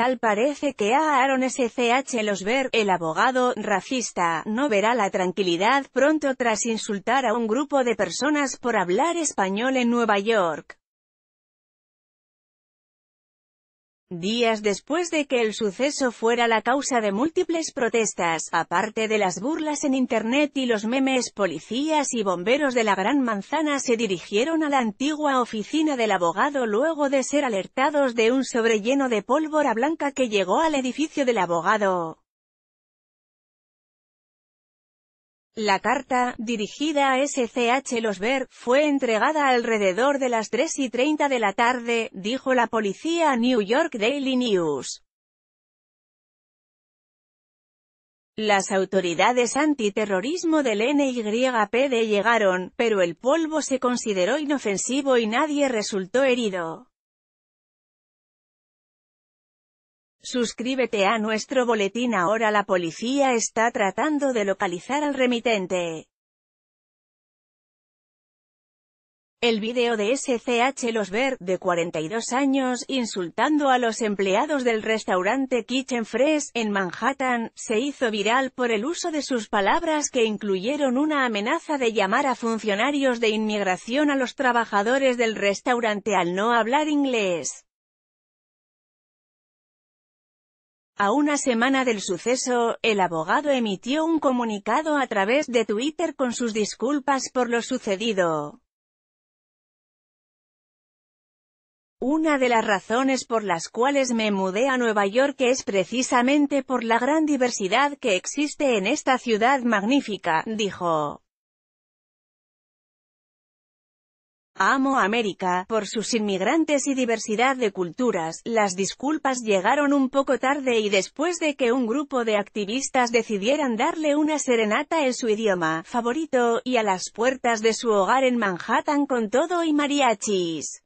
Tal parece que a Aaron S.C.H. ver el abogado racista, no verá la tranquilidad pronto tras insultar a un grupo de personas por hablar español en Nueva York. Días después de que el suceso fuera la causa de múltiples protestas, aparte de las burlas en Internet y los memes, policías y bomberos de la Gran Manzana se dirigieron a la antigua oficina del abogado luego de ser alertados de un sobrelleno de pólvora blanca que llegó al edificio del abogado. La carta, dirigida a SCH Losberg, fue entregada alrededor de las 3 y 30 de la tarde, dijo la policía a New York Daily News. Las autoridades antiterrorismo del NYPD llegaron, pero el polvo se consideró inofensivo y nadie resultó herido. Suscríbete a nuestro boletín ahora la policía está tratando de localizar al remitente. El video de SCH Los Ver, de 42 años, insultando a los empleados del restaurante Kitchen Fresh, en Manhattan, se hizo viral por el uso de sus palabras que incluyeron una amenaza de llamar a funcionarios de inmigración a los trabajadores del restaurante al no hablar inglés. A una semana del suceso, el abogado emitió un comunicado a través de Twitter con sus disculpas por lo sucedido. Una de las razones por las cuales me mudé a Nueva York es precisamente por la gran diversidad que existe en esta ciudad magnífica, dijo. Amo América, por sus inmigrantes y diversidad de culturas, las disculpas llegaron un poco tarde y después de que un grupo de activistas decidieran darle una serenata en su idioma favorito, y a las puertas de su hogar en Manhattan con todo y mariachis.